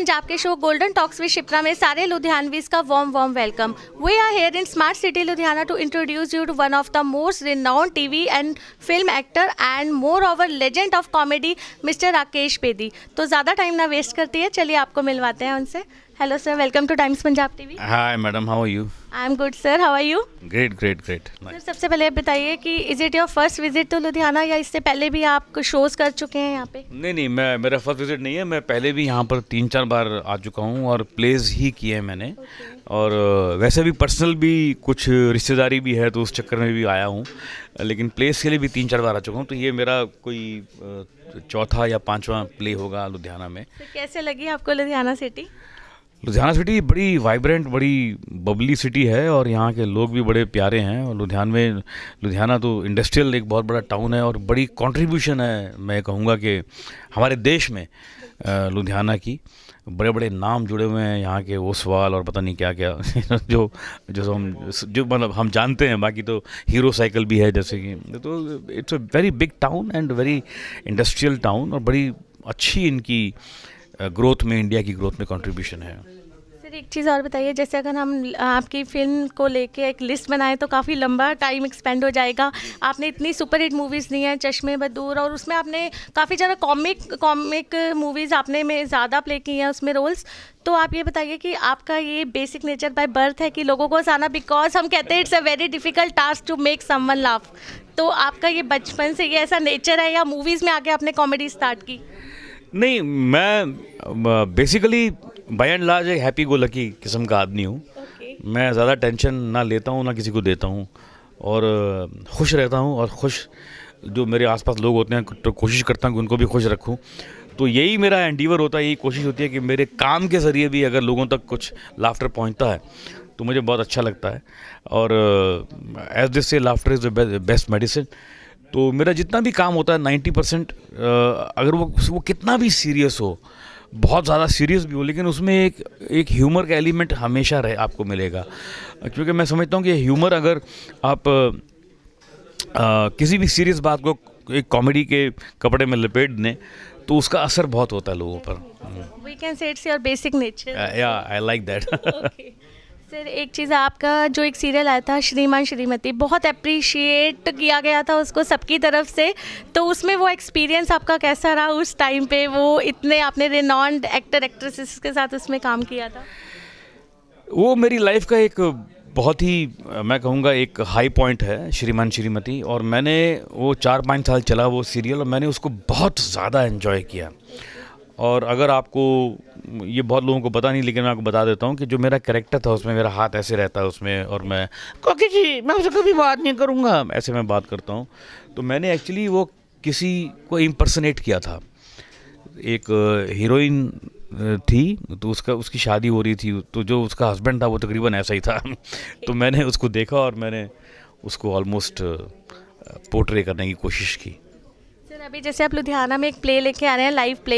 पंजाब के show golden talks with Shipra में सारे लुधियानवीज का warm warm welcome we are here in smart city Ludhiana to introduce you to one of the most renown TV and film actor and moreover legend of comedy mister Rakesh Bedi तो ज़्यादा time ना waste करती है चलिए आपको मिलवाते हैं उनसे hello sir welcome to Times Punjab TV hi madam how are you I am good sir how are you great great great sir सबसे पहले आप बताइए कि is it your first visit to Ludhiana या इससे पहले भी आप कुछ शोज कर चुके हैं यहाँ पे नहीं नहीं मैं मेरा फर्स्ट विजिट नहीं है मैं पहले भी यहाँ पर तीन चार बार आ चुका हूँ और प्लेज ही किए हैं मैंने okay. और वैसे भी पर्सनल भी कुछ रिश्तेदारी भी है तो उस चक्कर में भी आया हूँ लेकिन प्लेस के लिए भी तीन चार बार आ चुका हूँ तो ये मेरा कोई चौथा या पाँचवा प्ले होगा लुधियाना में तो कैसे लगी आपको लुधियाना सिटी लुधियाना सिटी बड़ी वाइब्रेंट बड़ी बबली सिटी है और यहाँ के लोग भी बड़े प्यारे हैं और लुधियान में लुधियाना तो इंडस्ट्रियल एक बहुत बड़ा टाउन है और बड़ी कंट्रीब्यूशन है मैं कहूँगा कि हमारे देश में लुधियाना की बड़े बड़े नाम जुड़े हुए हैं यहाँ के ओसवाल और पता नहीं क्या क्या जो जो हम जो मतलब हम जानते हैं बाकी तो हीरो साइकिल भी है जैसे कि तो it's a very big town and very industrial town और बड़ी अच्छी इनकी ग्रोथ में इंडिया की ग्रोथ में कंट्रीब्यूशन है सर एक चीज़ और बताइए जैसे अगर हम आपकी फिल्म को लेके एक लिस्ट बनाएं तो काफ़ी लंबा टाइम एक्सपेंड हो जाएगा आपने इतनी सुपर हिट मूवीज़ दी हैं चश्मे बदूर और उसमें आपने काफ़ी ज़्यादा कॉमिक कॉमिक मूवीज़ आपने में ज़्यादा प्ले की हैं उसमें रोल्स तो आप ये बताइए कि आपका ये बेसिक नेचर बाय बर्थ है कि लोगों को हंसाना बिकॉज हम कहते हैं it's a very difficult task to make someone laugh तो आपका ये बचपन से ये ऐसा नेचर है या मूवीज़ में आके आपने कॉमेडी स्टार्ट की नहीं मैं बेसिकली बाई एंड लार्ज एक हैप्पी गो लकी किस्म का आदमी हूँ okay. मैं ज़्यादा टेंशन ना लेता हूँ ना किसी को देता हूँ और खुश रहता हूँ और खुश जो मेरे आसपास लोग होते हैं तो कोशिश करता हूँ कि उनको भी खुश रखूँ तो यही मेरा एंडीवर होता है यही कोशिश होती है कि मेरे काम के ज़रिए भी अगर लोगों तक कुछ लाफ्टर पहुँचता है तो मुझे बहुत अच्छा लगता है और as they say laughter is the best medicine तो मेरा जितना भी काम होता है नाइन्टी परसेंट अगर वो वो कितना भी सीरियस हो बहुत ज़्यादा सीरियस भी हो लेकिन उसमें एक एक ह्यूमर का एलिमेंट हमेशा रहे आपको मिलेगा क्योंकि मैं समझता हूँ कि ह्यूमर अगर आप आ, किसी भी सीरियस बात को एक कॉमेडी के कपड़े में लपेट दें तो उसका असर बहुत होता है लोगों पर we can say it's your basic nature या आई लाइक दैट सर एक चीज़ आपका जो एक सीरियल आया था श्रीमान श्रीमती बहुत अप्रिशिएट किया गया था उसको सबकी तरफ से तो उसमें वो एक्सपीरियंस आपका कैसा रहा उस टाइम पे वो इतने आपने रेनॉन्ड एक्टर एक्ट्रेसेस के साथ उसमें काम किया था वो मेरी लाइफ का एक बहुत ही मैं कहूँगा एक हाई पॉइंट है श्रीमान श्रीमती और मैंने वो चार पाँच साल चला वो सीरियल और मैंने उसको बहुत ज़्यादा इन्जॉय किया और अगर आपको ये बहुत लोगों को पता नहीं लेकिन मैं आपको बता देता हूँ कि जो मेरा करेक्टर था उसमें मेरा हाथ ऐसे रहता है उसमें और मैं कॉकी जी मैं उसे कभी बात नहीं करूँगा ऐसे मैं बात करता हूँ तो मैंने एक्चुअली वो किसी को इम्पर्सनेट किया था एक हीरोइन थी तो उसका उसकी शादी हो रही थी तो जो उसका हस्बैंड था वो तकरीबन ऐसा ही था तो मैंने उसको देखा और मैंने उसको ऑलमोस्ट पोर्ट्रे करने की कोशिश की अभी जैसे आप लुधियाना में एक प्ले लेके आ रहे हैं लाइव प्ले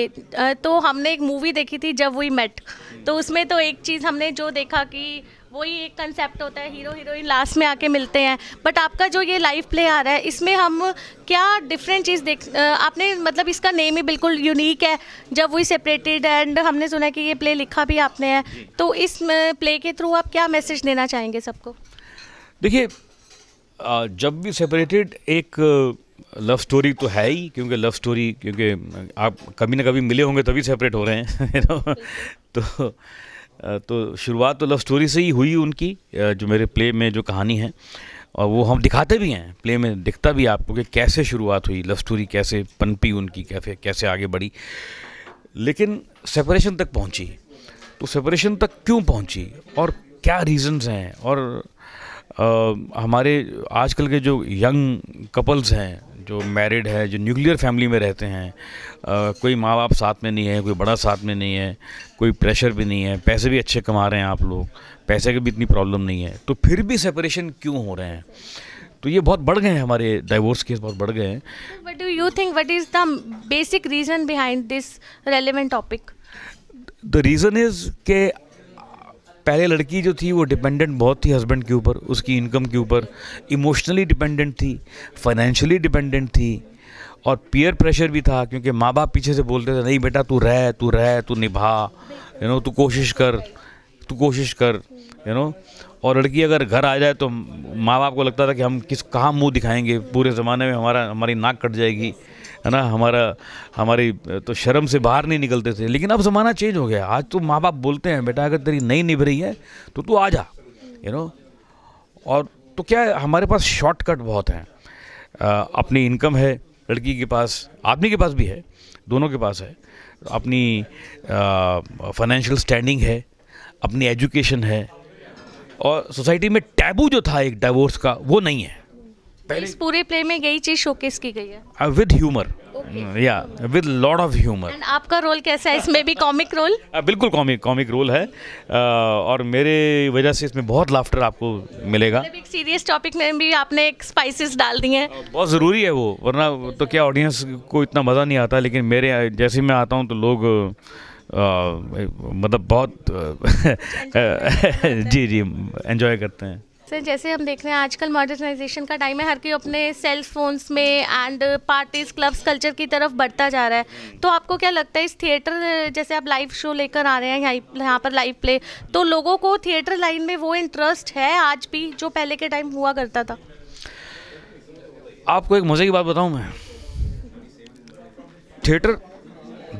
तो हमने एक मूवी देखी थी जब वी मेट तो उसमें तो एक चीज़ हमने जो देखा कि वही एक कंसेप्ट होता है हीरो हीरोइन लास्ट में आके मिलते हैं बट आपका जो ये लाइव प्ले आ रहा है इसमें हम क्या डिफरेंट चीज़ देख आपने मतलब इसका नेम ही बिल्कुल यूनिक है जब वही सेपरेटेड एंड हमने सुना कि ये प्ले लिखा भी आपने है तो इस प्ले के थ्रू आप क्या मैसेज देना चाहेंगे सबको देखिए जब भी सेपरेटेड एक लव स्टोरी तो है ही क्योंकि लव स्टोरी क्योंकि आप कभी ना कभी मिले होंगे तभी सेपरेट हो रहे हैं तो तो शुरुआत तो लव स्टोरी से ही हुई उनकी जो मेरे प्ले में जो कहानी है और वो हम दिखाते भी हैं प्ले में दिखता भी आपको कि कैसे शुरुआत हुई लव स्टोरी कैसे पनपी उनकी कैसे कैसे आगे बढ़ी लेकिन सेपरेशन तक पहुंची तो सेपरेशन तक क्यों पहुंची और क्या रीज़न्स हैं और आ, हमारे आजकल के जो यंग कपल्स हैं जो मैरिड है जो न्यूक्लियर फैमिली में रहते हैं आ, कोई माँ बाप साथ में नहीं है कोई बड़ा साथ में नहीं है कोई प्रेशर भी नहीं है पैसे भी अच्छे कमा रहे हैं आप लोग पैसे की भी इतनी प्रॉब्लम नहीं है तो फिर भी सेपरेशन क्यों हो रहे हैं तो ये बहुत बढ़ गए हैं हमारे डाइवोर्स केस बहुत बढ़ गए हैं what do you think what is the basic reason behind this relevant topic the reason is के पहले लड़की जो थी वो डिपेंडेंट बहुत थी हस्बैंड के ऊपर उसकी इनकम के ऊपर इमोशनली डिपेंडेंट थी फाइनेंशियली डिपेंडेंट थी और पीयर प्रेशर भी था क्योंकि माँ बाप पीछे से बोलते थे नहीं बेटा तू रह तू रह तू निभा यू नो तू कोशिश कर तू कोशिश कर यू नो और लड़की अगर घर आ जाए तो माँ बाप को लगता था कि हम किस कहाँ मुँह दिखाएंगे पूरे ज़माने में हमारा हमारी नाक कट जाएगी है ना हमारा हमारी तो शर्म से बाहर नहीं निकलते थे लेकिन अब ज़माना चेंज हो गया आज तो माँ बाप बोलते हैं बेटा अगर तेरी नहीं निभ रही है तो तू आ जा यू नो और तो क्या है हमारे पास शॉर्टकट बहुत हैं अपनी इनकम है लड़की के पास आदमी के पास भी है दोनों के पास है अपनी फाइनेंशियल स्टैंडिंग है अपनी एजुकेशन है और सोसाइटी में टैबू जो था एक डाइवोर्स का वो नहीं है पहले इस पूरे प्ले में यही चीज शोकेस की गई है विद ह्यूमर या विद लॉर्ड ऑफ ह्यूमर आपका रोल कैसा है इसमें भी कॉमिक रोल uh, बिल्कुल कॉमिक कॉमिक रोल है uh, और मेरे वजह से इसमें बहुत लाफ्टर आपको मिलेगा मतलब एक सीरियस टॉपिक में भी आपने एक स्पाइसेस डाल दिए हैं uh, बहुत ज़रूरी है वो वरना तो क्या ऑडियंस को इतना मज़ा नहीं आता लेकिन मेरे जैसे मैं आता हूँ तो लोग मतलब बहुत जी जी एंजॉय करते हैं सर जैसे हम देख रहे हैं आजकल मॉडर्नाइजेशन का टाइम है हर कोई अपने सेल फोन्स में एंड पार्टीज क्लब्स कल्चर की तरफ बढ़ता जा रहा है हम्म। तो आपको क्या लगता है इस थिएटर जैसे आप लाइव शो लेकर आ रहे हैं यहाँ यहाँ पर लाइव प्ले तो लोगों को थिएटर लाइन में वो इंटरेस्ट है आज भी जो पहले के टाइम हुआ करता था आपको एक मज़े की बात बताऊँ मैं थिएटर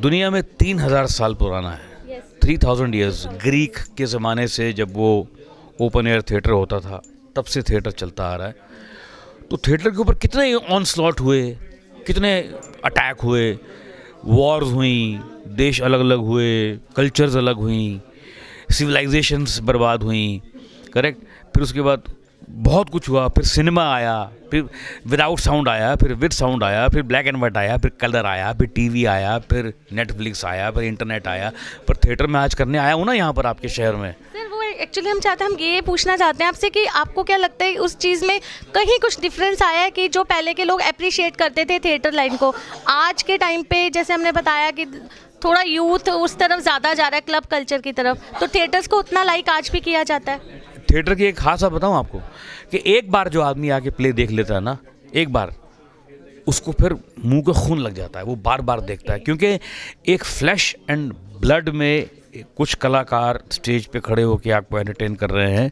दुनिया में तीन हज़ार साल पुराना है थ्री थाउजेंड ईयर्स ग्रीक के ज़माने से जब वो ओपन एयर थिएटर होता था तब से थिएटर चलता आ रहा है तो थिएटर के ऊपर कितने ऑन स्लॉट हुए कितने अटैक हुए वॉर्स हुई देश अलग अलग हुए कल्चर्स अलग हुई सिविलाइजेशंस बर्बाद हुई करेक्ट फिर उसके बाद बहुत कुछ हुआ फिर सिनेमा आया फिर विदाउट साउंड आया फिर विद साउंड आया फिर ब्लैक एंड वाइट आया फिर कलर आया फिर टीवी आया फिर नेटफ्लिक्स आया फिर इंटरनेट आया पर थिएटर में आज करने आया हूँ ना यहाँ पर आपके शहर में सर एक्चुअली हम चाहते हैं हम ये पूछना चाहते हैं आपसे कि आपको क्या लगता है उस चीज़ में कहीं कुछ डिफरेंस आया है कि जो पहले के लोग अप्रिशिएट करते थे थिएटर लाइन को आज के टाइम पे जैसे हमने बताया कि थोड़ा यूथ उस तरफ ज़्यादा जा रहा है क्लब कल्चर की तरफ तो थिएटर्स को उतना लाइक आज भी किया जाता है थिएटर की एक खास बात बताऊँ आपको कि एक बार जो आदमी आके प्ले देख लेता है ना एक बार उसको फिर मुंह का खून लग जाता है वो बार बार देखता है क्योंकि एक फ्लैश एंड ब्लड में कुछ कलाकार स्टेज पे खड़े होकर आपको एंटरटेन कर रहे हैं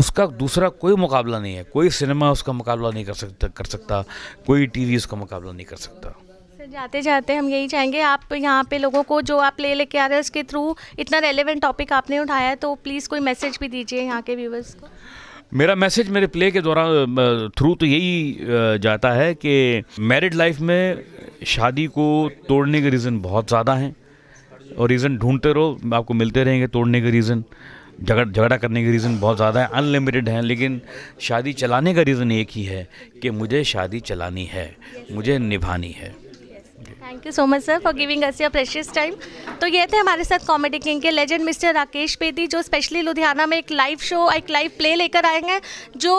उसका दूसरा कोई मुकाबला नहीं है कोई सिनेमा उसका मुकाबला नहीं कर सकता कर सकता कोई टीवी उसका मुकाबला नहीं कर सकता जाते जाते हम यही चाहेंगे आप यहाँ पे लोगों को जो आप ले लेके आ रहे हैं उसके थ्रू इतना रेलेवेंट टॉपिक आपने उठाया है तो प्लीज़ कोई मैसेज भी दीजिए यहाँ के व्यूवर्स को मेरा मैसेज मेरे प्ले के दौरान थ्रू तो यही जाता है कि मैरिड लाइफ में शादी को तोड़ने के रीज़न बहुत ज़्यादा हैं और रीज़न ढूंढते रहो आपको मिलते रहेंगे तोड़ने के रीज़न झगड़ झगड़ा करने के रीज़न बहुत ज़्यादा है अनलिमिटेड हैं लेकिन शादी चलाने का रीज़न एक ही है कि मुझे शादी चलानी है मुझे निभानी है thank you so much sir for giving us your precious time तो ये थे हमारे साथ कॉमेडी किंग के लेजेंड मिस्टर राकेश बेदी जो स्पेशली लुधियाना में एक लाइव शो एक लाइव प्ले लेकर आएंगे जो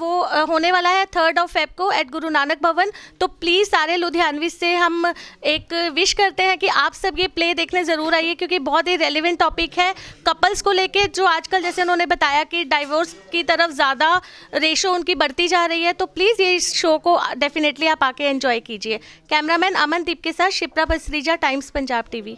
वो होने वाला है थर्ड ऑफ फेब को एट गुरु नानक भवन तो प्लीज़ सारे लुधियानवी से हम एक विश करते हैं कि आप सब ये प्ले देखने ज़रूर आइए क्योंकि बहुत ही रेलिवेंट टॉपिक है कपल्स को लेकर जो आजकल जैसे उन्होंने बताया कि डाइवोर्स की तरफ ज़्यादा रेशो उनकी बढ़ती जा रही है तो प्लीज़ ये इस शो को डेफिनेटली आप आके एन्जॉय कीजिए कैमरामैन अमनदीप के साथ शिप्रा बसरीजा टाइम्स पंजाब टीवी